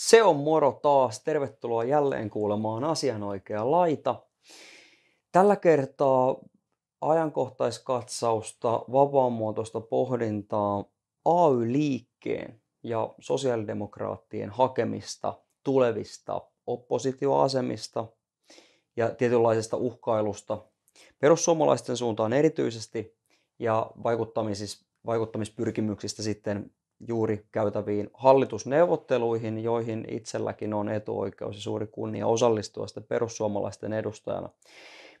Se on moro taas. Tervetuloa jälleen kuulemaan asian oikea laita. Tällä kertaa ajankohtaiskatsausta, vapaamuotoista pohdintaa AY-liikkeen ja sosiaalidemokraattien hakemista tulevista oppositioasemista ja tietynlaisesta uhkailusta perussuomalaisten suuntaan erityisesti ja vaikuttamispyrkimyksistä sitten juuri käytäviin hallitusneuvotteluihin, joihin itselläkin on etuoikeus ja suuri kunnia osallistua sitä perussuomalaisten edustajana.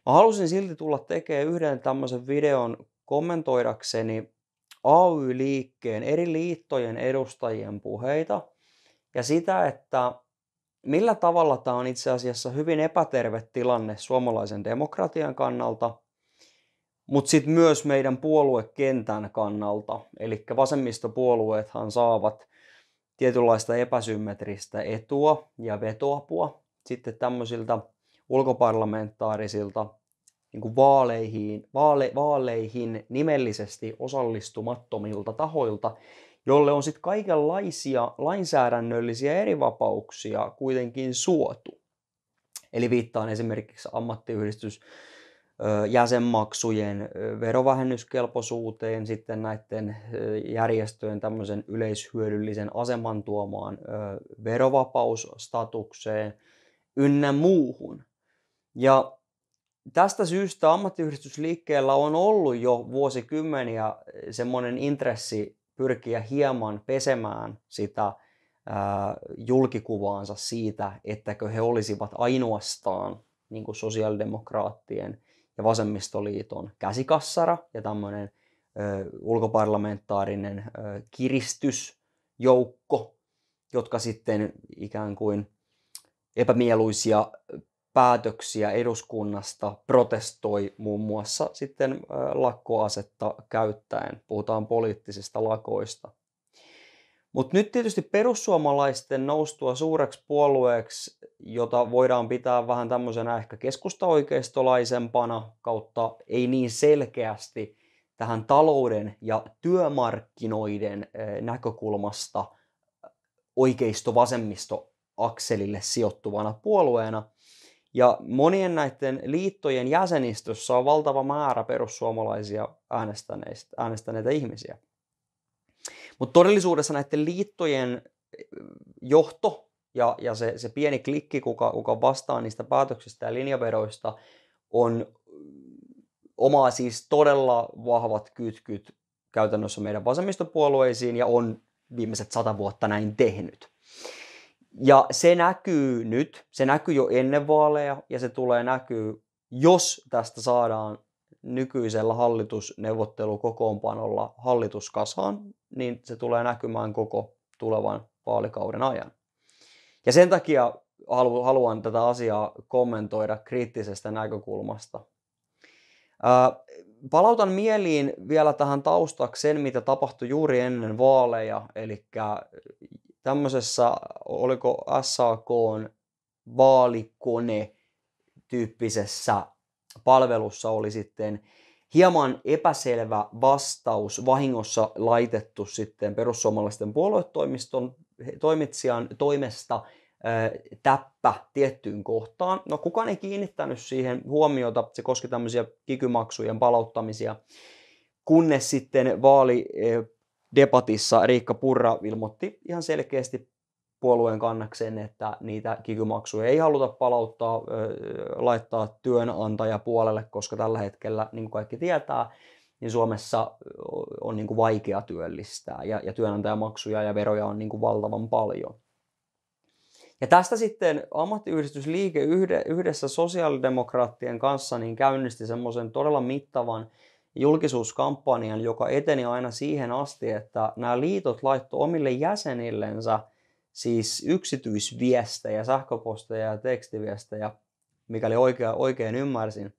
Mä halusin silti tulla tekemään yhden tämmöisen videon kommentoidakseni AY-liikkeen eri liittojen edustajien puheita ja sitä, että millä tavalla tämä on itse asiassa hyvin epäterve tilanne suomalaisen demokratian kannalta – mutta sitten myös meidän puoluekentän kannalta. Eli vasemmistopuolueethan saavat tietynlaista epäsymmetristä etua ja vetoapua sitten tämmöisiltä ulkoparlamentaarisilta niin kuin vaaleihin, vaale, vaaleihin nimellisesti osallistumattomilta tahoilta, jolle on sitten kaikenlaisia lainsäädännöllisiä erivapauksia kuitenkin suotu. Eli viittaan esimerkiksi ammattiyhdistys jäsenmaksujen verovähennyskelpoisuuteen, sitten näiden järjestöjen tämmöisen yleishyödyllisen aseman tuomaan verovapausstatukseen ynnä muuhun. Ja tästä syystä ammattiyhdistysliikkeellä on ollut jo vuosikymmeniä semmoinen intressi pyrkiä hieman pesemään sitä julkikuvaansa siitä, ettäkö he olisivat ainoastaan niin kuin sosiaalidemokraattien – ja vasemmistoliiton käsikassara ja tämmöinen ulkoparlamentaarinen ö, kiristysjoukko, jotka sitten ikään kuin epämieluisia päätöksiä eduskunnasta protestoi muun muassa sitten lakkoasetta käyttäen. Puhutaan poliittisista lakoista. Mutta nyt tietysti perussuomalaisten noustua suureksi puolueeksi, jota voidaan pitää vähän tämmöisenä ehkä keskusta-oikeistolaisempana kautta ei niin selkeästi tähän talouden ja työmarkkinoiden eh, näkökulmasta eh, oikeisto-vasemmisto-akselille sijoittuvana puolueena. Ja monien näiden liittojen jäsenistössä on valtava määrä perussuomalaisia äänestäneitä ihmisiä. Mutta todellisuudessa näiden liittojen eh, johto ja, ja se, se pieni klikki, kuka, kuka vastaa niistä päätöksistä ja linjaveroista, on eh, omaa siis todella vahvat kytkyt käytännössä meidän vasemmistopuolueisiin ja on viimeiset sata vuotta näin tehnyt. Ja se näkyy nyt, se näkyy jo ennen vaaleja ja se tulee näkyy, jos tästä saadaan nykyisellä hallitusneuvottelukokoonpanolla hallituskasaan, niin se tulee näkymään koko tulevan vaalikauden ajan. Ja sen takia haluan tätä asiaa kommentoida kriittisestä näkökulmasta. Palautan mieliin vielä tähän taustaksi sen, mitä tapahtui juuri ennen vaaleja, eli tämmöisessä, oliko SAK vaalikone tyyppisessä palvelussa oli sitten hieman epäselvä vastaus vahingossa laitettu sitten perussuomalaisten puoluetoimiston toimitsijan toimesta täppä tiettyyn kohtaan. No kukaan ei kiinnittänyt siihen huomiota, se koski tämmöisiä kikymaksujen palauttamisia, kunnes sitten vaali debatissa Riikka Purra ilmoitti ihan selkeästi puolueen kannakseen, että niitä kikymaksuja ei haluta palauttaa, laittaa työnantaja puolelle, koska tällä hetkellä, niin kuin kaikki tietää, niin Suomessa on niin kuin vaikea työllistää ja, ja työnantajamaksuja ja veroja on niin kuin valtavan paljon. Ja tästä sitten ammattiyhdistysliike yhdessä sosiaalidemokraattien kanssa niin käynnisti semmoisen todella mittavan julkisuuskampanjan, joka eteni aina siihen asti, että nämä liitot laittoi omille jäsenillensä – siis yksityisviestejä, sähköposteja ja tekstiviestejä, mikäli oikea, oikein ymmärsin.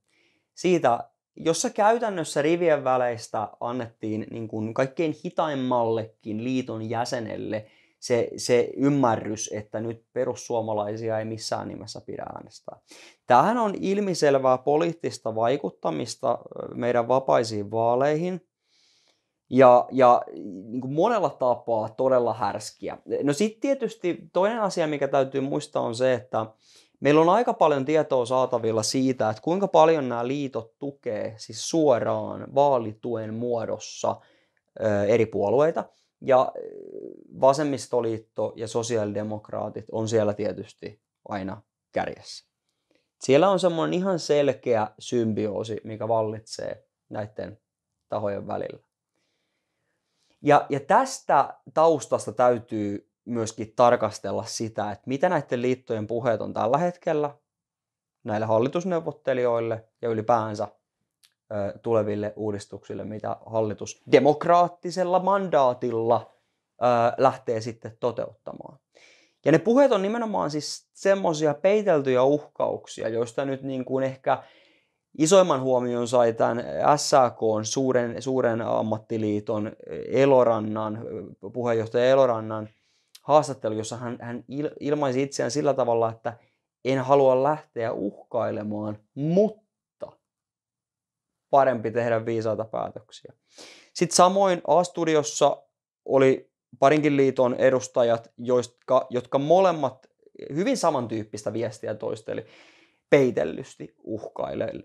Siitä, jossa käytännössä rivien väleistä annettiin niin kuin kaikkein hitaimmallekin liiton jäsenelle se, se ymmärrys, että nyt perussuomalaisia ei missään nimessä pidä äänestää. Tämähän on ilmiselvää poliittista vaikuttamista meidän vapaisiin vaaleihin – ja, ja niin kuin monella tapaa todella härskiä. No sitten tietysti toinen asia, mikä täytyy muistaa on se, että meillä on aika paljon tietoa saatavilla siitä, että kuinka paljon nämä liitot tukee siis suoraan vaalituen muodossa ö, eri puolueita. Ja vasemmistoliitto ja sosiaalidemokraatit on siellä tietysti aina kärjessä. Siellä on semmoinen ihan selkeä symbioosi, mikä vallitsee näiden tahojen välillä. Ja, ja tästä taustasta täytyy myöskin tarkastella sitä, että mitä näiden liittojen puheet on tällä hetkellä näille hallitusneuvottelijoille ja ylipäänsä ö, tuleville uudistuksille, mitä hallitus demokraattisella mandaatilla ö, lähtee sitten toteuttamaan. Ja ne puheet on nimenomaan siis semmoisia peiteltyjä uhkauksia, joista nyt niin kuin ehkä – Isoimman huomion sai tämän SAK, suuren, suuren ammattiliiton e, Elorannan, e, puheenjohtaja Elorannan haastattelu, jossa hän, hän ilmaisi itseään sillä tavalla, että en halua lähteä uhkailemaan, mutta parempi tehdä viisaita päätöksiä. Sitten samoin A-studiossa oli parinkin liiton edustajat, joista, jotka molemmat hyvin samantyyppistä viestiä toisteli peitellysti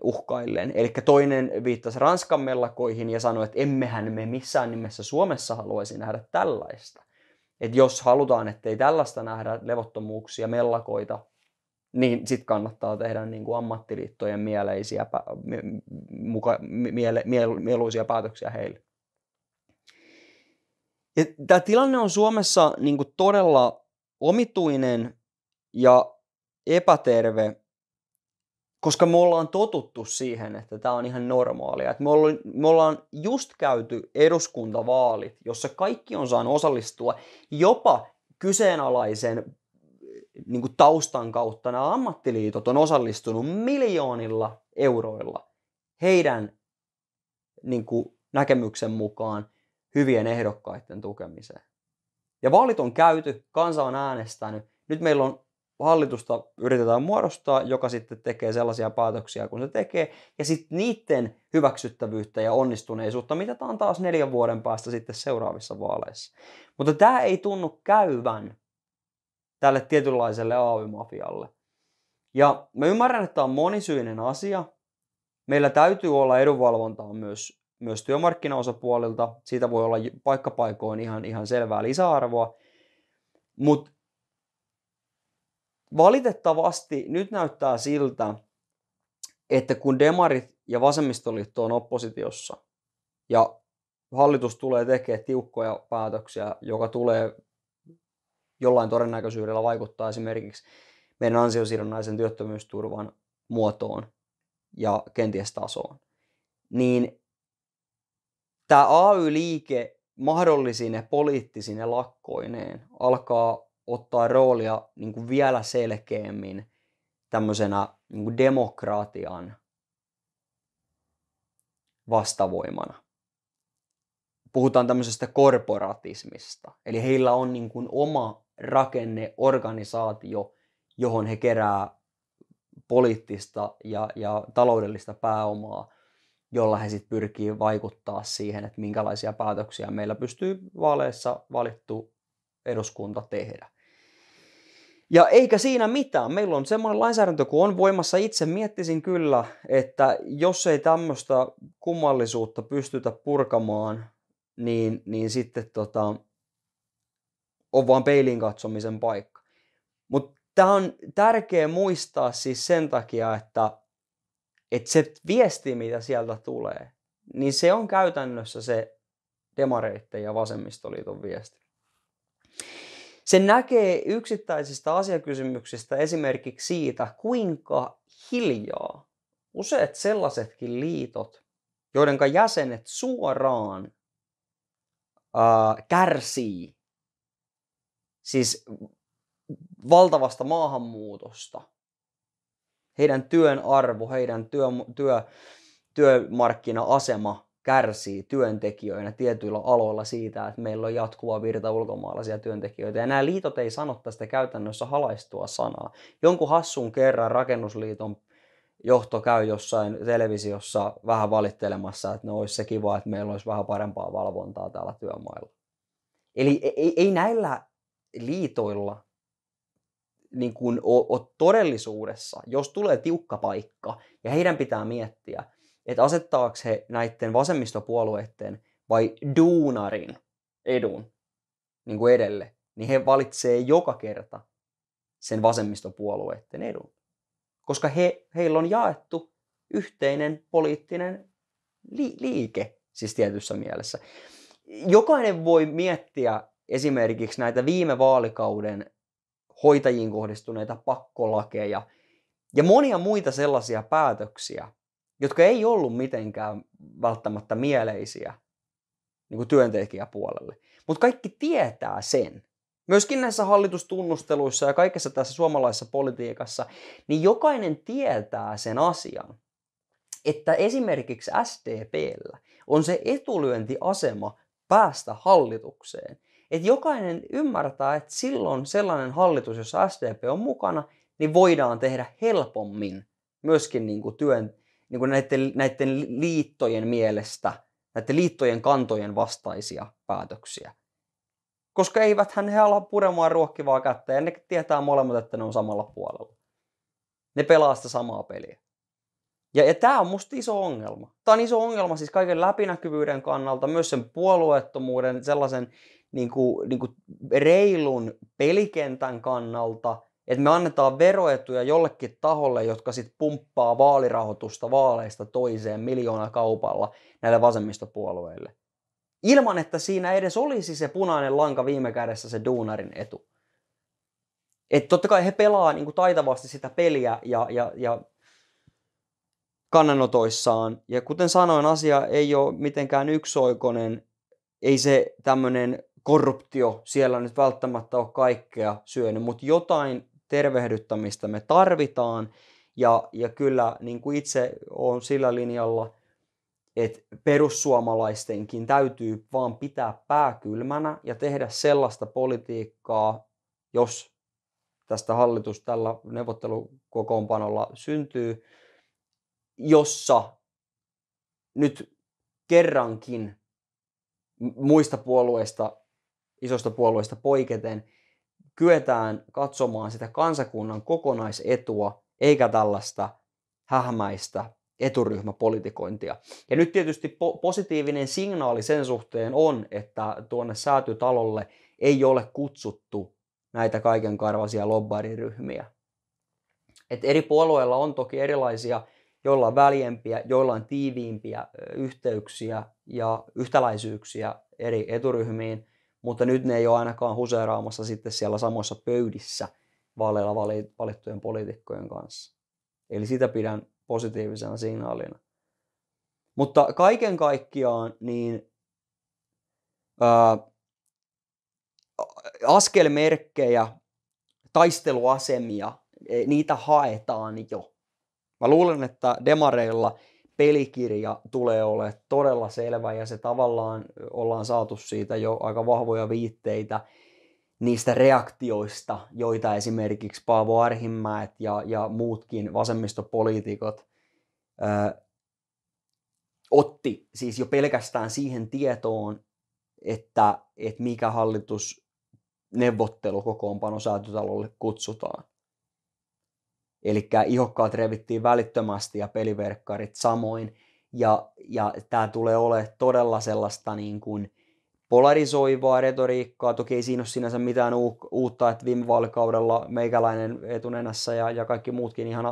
uhkaillen. Eli toinen viittasi Ranskan mellakoihin ja sanoi, että emmehän me missään nimessä Suomessa haluaisi nähdä tällaista. Et jos halutaan, ettei tällaista nähdä levottomuuksia, mellakoita, niin sitten kannattaa tehdä niin kuin ammattiliittojen mieleisiä, muka, miele, miele, mieluisia päätöksiä heille. Tämä tilanne on Suomessa niin kuin todella omituinen ja epäterve koska me ollaan totuttu siihen, että tämä on ihan normaalia. Et me, ollaan, me ollaan just käyty eduskuntavaalit, jossa kaikki on saanut osallistua jopa kyseenalaisen niin kuin taustan kautta nämä ammattiliitot on osallistunut miljoonilla euroilla heidän niin kuin näkemyksen mukaan hyvien ehdokkaiden tukemiseen. Ja vaalit on käyty, kansa on äänestänyt. Nyt meillä on hallitusta yritetään muodostaa, joka sitten tekee sellaisia päätöksiä kun se tekee, ja sitten niiden hyväksyttävyyttä ja onnistuneisuutta mitataan taas neljän vuoden päästä sitten seuraavissa vaaleissa. Mutta tämä ei tunnu käyvän tälle tietynlaiselle AY-mafialle. Ja mä ymmärrän, että tämä on monisyinen asia. Meillä täytyy olla edunvalvontaa myös, myös työmarkkinaosapuolilta. Siitä voi olla paikkapaikoin ihan, ihan selvää lisäarvoa. Mutta valitettavasti nyt näyttää siltä, että kun demarit ja vasemmistoliitto on oppositiossa ja hallitus tulee tekemään tiukkoja päätöksiä, joka tulee jollain todennäköisyydellä vaikuttaa esimerkiksi meidän ansiosidonnaisen työttömyysturvan muotoon ja kenties tasoon, niin tämä AY-liike mahdollisine poliittisine lakkoineen alkaa ottaa roolia niin kuin vielä selkeämmin tämmöisenä niin kuin demokratian vastavoimana. Puhutaan tämmöisestä korporatismista. Eli heillä on niin kuin oma rakenne, organisaatio, johon he kerää poliittista ja, ja taloudellista pääomaa, jolla he sitten pyrkii vaikuttaa siihen, että minkälaisia päätöksiä meillä pystyy vaaleissa valittu eduskunta tehdä. Ja eikä siinä mitään. Meillä on semmoinen lainsäädäntö kuin on voimassa. Itse miettisin kyllä, että jos ei tämmöistä kummallisuutta pystytä purkamaan, niin, niin sitten tota, on vaan peilin katsomisen paikka. Mutta tämä on tärkeä muistaa siis sen takia, että, että se viesti, mitä sieltä tulee, niin se on käytännössä se demareitten ja vasemmistoliiton viesti. Se näkee yksittäisistä asiakysymyksistä esimerkiksi siitä, kuinka hiljaa useat sellaisetkin liitot, joiden jäsenet suoraan ää, kärsii siis valtavasta maahanmuutosta, heidän työn arvo, heidän työ, työ, työmarkkina-asema kärsii työntekijöinä tietyillä aloilla siitä, että meillä on jatkuva virta ulkomaalaisia työntekijöitä. Ja nämä liitot ei sano tästä käytännössä halaistua sanaa. Jonkun hassun kerran rakennusliiton johto käy jossain televisiossa vähän valittelemassa, että no olisi se kiva, että meillä olisi vähän parempaa valvontaa täällä työmailla. Eli ei, e, ei näillä liitoilla niin kuin ole, ole todellisuudessa, jos tulee tiukka paikka ja heidän pitää miettiä, että asettaako he näiden vasemmistopuolueiden vai duunarin edun niin kuin edelle, niin he valitsee joka kerta sen vasemmistopuolueiden edun. Koska he, heillä on jaettu yhteinen poliittinen li, liike, siis tietyssä mielessä. Jokainen voi miettiä esimerkiksi näitä viime vaalikauden hoitajiin kohdistuneita pakkolakeja ja monia muita sellaisia päätöksiä, jotka ei ollut mitenkään välttämättä mieleisiä niin kuin työntekijäpuolelle. Mutta kaikki tietää sen. Myöskin näissä hallitustunnusteluissa ja kaikessa tässä suomalaisessa politiikassa, niin jokainen tietää sen asian, että esimerkiksi SDPllä on se etulyöntiasema päästä hallitukseen. Että jokainen ymmärtää, että silloin sellainen hallitus, jossa SDP on mukana, niin voidaan tehdä helpommin myöskin niin kuin työn, niin kuin näiden, näiden liittojen mielestä, näiden liittojen kantojen vastaisia päätöksiä. Koska eivät hän he ala puremaan ruokkivaa kättä ja ne tietää molemmat, että ne on samalla puolella. Ne pelaa sitä samaa peliä. Ja, ja tämä on musta iso ongelma. Tämä on iso ongelma siis kaiken läpinäkyvyyden kannalta, myös sen puolueettomuuden, sellaisen niin kuin, niin kuin reilun pelikentän kannalta – että me annetaan veroetuja jollekin taholle, jotka sitten pumppaa vaalirahoitusta vaaleista toiseen miljoona kaupalla näille vasemmistopuolueille. Ilman, että siinä edes olisi se punainen lanka viime kädessä se duunarin etu. Että totta kai he pelaa niin kuin taitavasti sitä peliä ja, ja, ja kannanotoissaan. Ja kuten sanoin, asia ei ole mitenkään yksioikoinen. Ei se tämmöinen korruptio siellä nyt välttämättä ole kaikkea syönyt, mutta jotain tervehdyttämistä me tarvitaan. Ja, ja kyllä niin kuin itse olen sillä linjalla, että perussuomalaistenkin täytyy vaan pitää pää kylmänä ja tehdä sellaista politiikkaa, jos tästä hallitus tällä neuvottelukokoonpanolla syntyy, jossa nyt kerrankin muista puolueista, isosta puolueista poiketen, kyetään katsomaan sitä kansakunnan kokonaisetua, eikä tällaista hämäistä eturyhmäpolitikointia. Ja nyt tietysti po- positiivinen signaali sen suhteen on, että tuonne säätytalolle ei ole kutsuttu näitä kaiken karvasia lobbariryhmiä. Et eri puolueilla on toki erilaisia, joilla on väljempiä, joilla on tiiviimpiä yhteyksiä ja yhtäläisyyksiä eri eturyhmiin – mutta nyt ne ei ole ainakaan huseeraamassa sitten siellä samoissa pöydissä vaaleilla valittujen poliitikkojen kanssa. Eli sitä pidän positiivisena signaalina. Mutta kaiken kaikkiaan niin ää, askelmerkkejä, taisteluasemia, e, niitä haetaan jo. Mä luulen, että demareilla – pelikirja tulee olemaan todella selvä ja se tavallaan ollaan saatu siitä jo aika vahvoja viitteitä niistä reaktioista, joita esimerkiksi Paavo Arhimmäet ja, ja muutkin vasemmistopoliitikot ö, otti siis jo pelkästään siihen tietoon, että, että mikä hallitus neuvottelukokoonpano säätytalolle kutsutaan. Eli ihokkaat revittiin välittömästi ja peliverkkarit samoin. Ja, ja tämä tulee olemaan todella sellaista niin kuin polarisoivaa retoriikkaa. Toki ei siinä ole sinänsä mitään uutta, että viime vaalikaudella meikäläinen etunenässä ja, ja kaikki muutkin ihan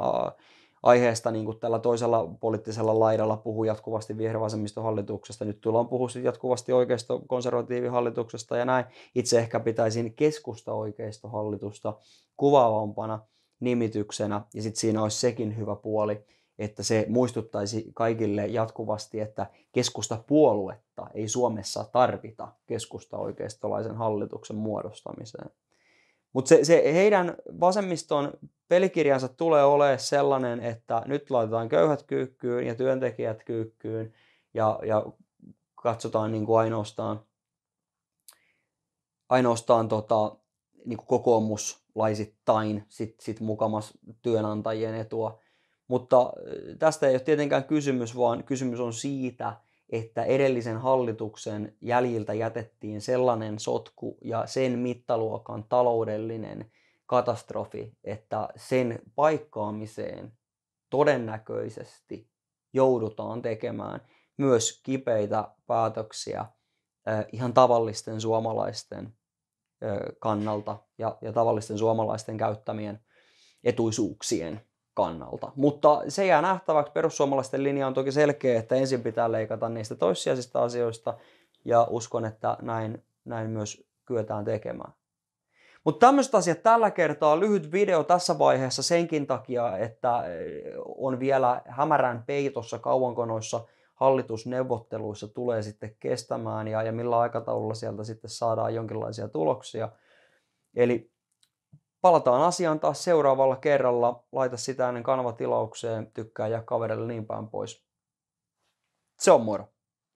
aiheesta niin kuin tällä toisella poliittisella laidalla puhuu jatkuvasti vihervasemmistohallituksesta. Nyt tullaan puhua jatkuvasti oikeisto konservatiivihallituksesta ja näin. Itse ehkä pitäisin keskusta oikeistohallitusta kuvaavampana – nimityksenä. Ja sitten siinä olisi sekin hyvä puoli, että se muistuttaisi kaikille jatkuvasti, että keskusta puoluetta ei Suomessa tarvita keskusta oikeistolaisen hallituksen muodostamiseen. Mutta se, se heidän vasemmiston pelikirjansa tulee olemaan sellainen, että nyt laitetaan köyhät kyykkyyn ja työntekijät kyykkyyn ja, ja katsotaan niin kuin ainoastaan, ainoastaan tota, niin kuin kokoomus laisittain sit, sit mukamas työnantajien etua. Mutta äh, tästä ei ole tietenkään kysymys, vaan kysymys on siitä, että edellisen hallituksen jäljiltä jätettiin sellainen sotku ja sen mittaluokan taloudellinen katastrofi, että sen paikkaamiseen todennäköisesti joudutaan tekemään myös kipeitä päätöksiä äh, ihan tavallisten suomalaisten kannalta ja, ja tavallisten suomalaisten käyttämien etuisuuksien kannalta. Mutta se jää nähtäväksi. Perussuomalaisten linja on toki selkeä, että ensin pitää leikata niistä toissijaisista asioista ja uskon, että näin, näin myös kyetään tekemään. Mutta tämmöiset asiat tällä kertaa, lyhyt video tässä vaiheessa senkin takia, että on vielä hämärän peitossa kauanko noissa – hallitusneuvotteluissa tulee sitten kestämään ja, ja millä aikataululla sieltä sitten saadaan jonkinlaisia tuloksia. Eli palataan asiaan taas seuraavalla kerralla. Laita sitä ennen kanavatilaukseen, tykkää ja kaverille niin päin pois. Se on moro!